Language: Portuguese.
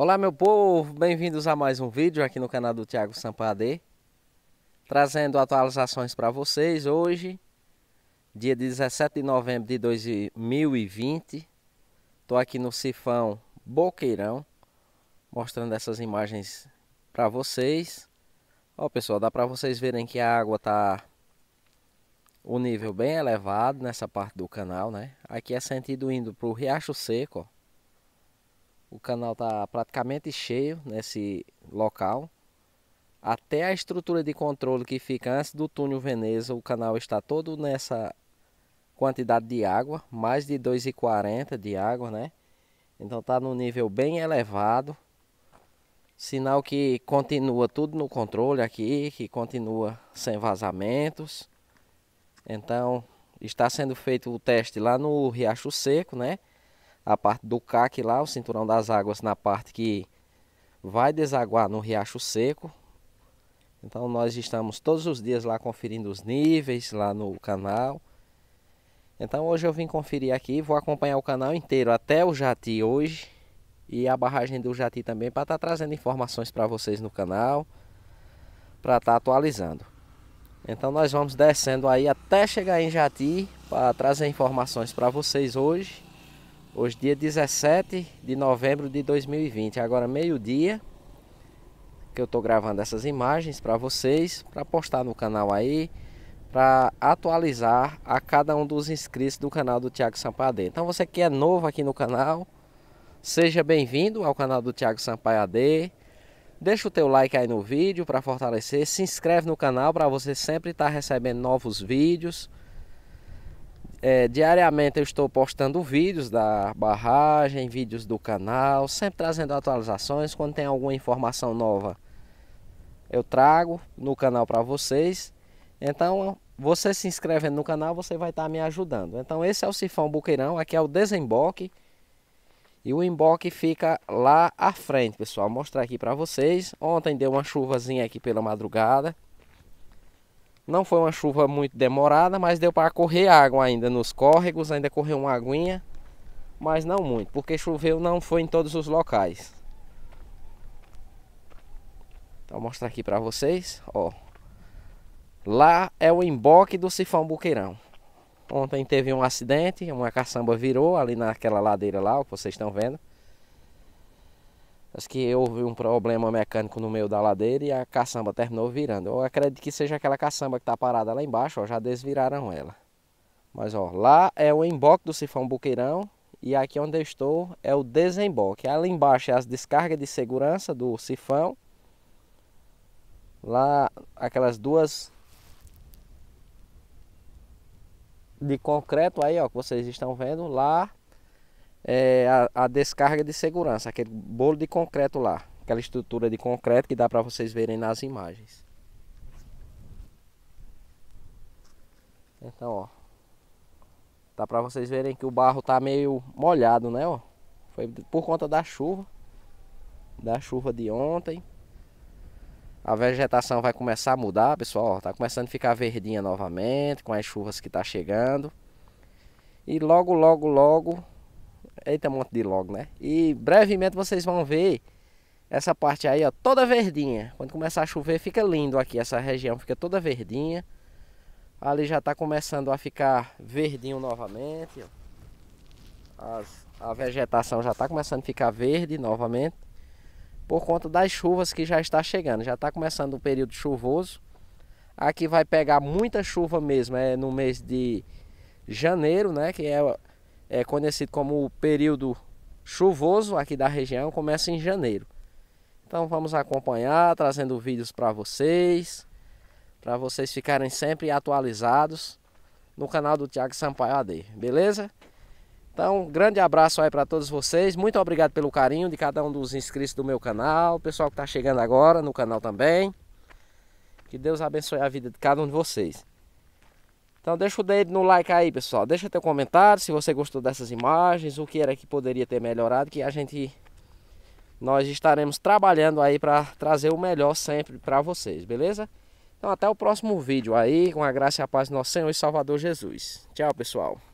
Olá meu povo, bem-vindos a mais um vídeo aqui no canal do Thiago Sampade Trazendo atualizações para vocês hoje Dia 17 de novembro de 2020 Estou aqui no Sifão Boqueirão Mostrando essas imagens para vocês Ó pessoal, dá para vocês verem que a água tá O nível bem elevado nessa parte do canal, né? Aqui é sentido indo para o Riacho Seco, ó o canal está praticamente cheio nesse local. Até a estrutura de controle que fica antes do túnel Veneza, o canal está todo nessa quantidade de água, mais de 2,40 de água, né? Então está no nível bem elevado. Sinal que continua tudo no controle aqui, que continua sem vazamentos. Então está sendo feito o teste lá no Riacho Seco, né? a parte do CAC lá, o cinturão das águas na parte que vai desaguar no riacho seco. Então nós estamos todos os dias lá conferindo os níveis lá no canal. Então hoje eu vim conferir aqui, vou acompanhar o canal inteiro até o Jati hoje e a barragem do Jati também para estar tá trazendo informações para vocês no canal, para estar tá atualizando. Então nós vamos descendo aí até chegar em Jati para trazer informações para vocês hoje Hoje dia 17 de novembro de 2020, agora meio-dia que eu estou gravando essas imagens para vocês, para postar no canal aí, para atualizar a cada um dos inscritos do canal do Tiago Sampaio AD. Então você que é novo aqui no canal, seja bem-vindo ao canal do Tiago Sampaio AD. Deixa o teu like aí no vídeo para fortalecer, se inscreve no canal para você sempre estar tá recebendo novos vídeos. É, diariamente eu estou postando vídeos da barragem, vídeos do canal, sempre trazendo atualizações. Quando tem alguma informação nova, eu trago no canal para vocês. Então, você se inscrevendo no canal, você vai estar tá me ajudando. Então, esse é o sifão buqueirão, aqui é o desemboque. E o emboque fica lá à frente, pessoal. Vou mostrar aqui para vocês. Ontem deu uma chuvazinha aqui pela madrugada. Não foi uma chuva muito demorada, mas deu para correr água ainda nos córregos, ainda correu uma aguinha, mas não muito, porque choveu não foi em todos os locais. Então, vou mostrar aqui para vocês, ó. Lá é o emboque do sifão buqueirão. Ontem teve um acidente, uma caçamba virou ali naquela ladeira lá, o que vocês estão vendo. Acho que houve um problema mecânico no meio da ladeira e a caçamba terminou virando. Eu acredito que seja aquela caçamba que está parada lá embaixo, ó, já desviraram ela. Mas ó, lá é o emboque do sifão buqueirão e aqui onde eu estou é o desemboque. Ali embaixo é as descargas de segurança do sifão. Lá aquelas duas de concreto aí, ó, que vocês estão vendo lá é, a, a descarga de segurança, aquele bolo de concreto lá, aquela estrutura de concreto que dá para vocês verem nas imagens. Então, ó. Dá para vocês verem que o barro tá meio molhado, né, ó. Foi por conta da chuva. Da chuva de ontem. A vegetação vai começar a mudar, pessoal, ó, tá começando a ficar verdinha novamente com as chuvas que tá chegando. E logo, logo, logo Eita, monte de logo, né? E brevemente vocês vão ver essa parte aí, ó, toda verdinha. Quando começar a chover, fica lindo aqui. Essa região fica toda verdinha. Ali já tá começando a ficar verdinho novamente. Ó. As, a vegetação já tá começando a ficar verde novamente. Por conta das chuvas que já está chegando. Já tá começando o período chuvoso. Aqui vai pegar muita chuva mesmo. É no mês de janeiro, né? Que é é conhecido como o período chuvoso aqui da região, começa em janeiro. Então vamos acompanhar, trazendo vídeos para vocês, para vocês ficarem sempre atualizados no canal do Tiago Sampaio AD, beleza? Então, grande abraço aí para todos vocês. Muito obrigado pelo carinho de cada um dos inscritos do meu canal, o pessoal que está chegando agora no canal também. Que Deus abençoe a vida de cada um de vocês. Então deixa o dedo no like aí, pessoal. Deixa teu comentário se você gostou dessas imagens, o que era que poderia ter melhorado, que a gente nós estaremos trabalhando aí para trazer o melhor sempre para vocês, beleza? Então até o próximo vídeo aí, com a graça e a paz do nosso Senhor e Salvador Jesus. Tchau, pessoal.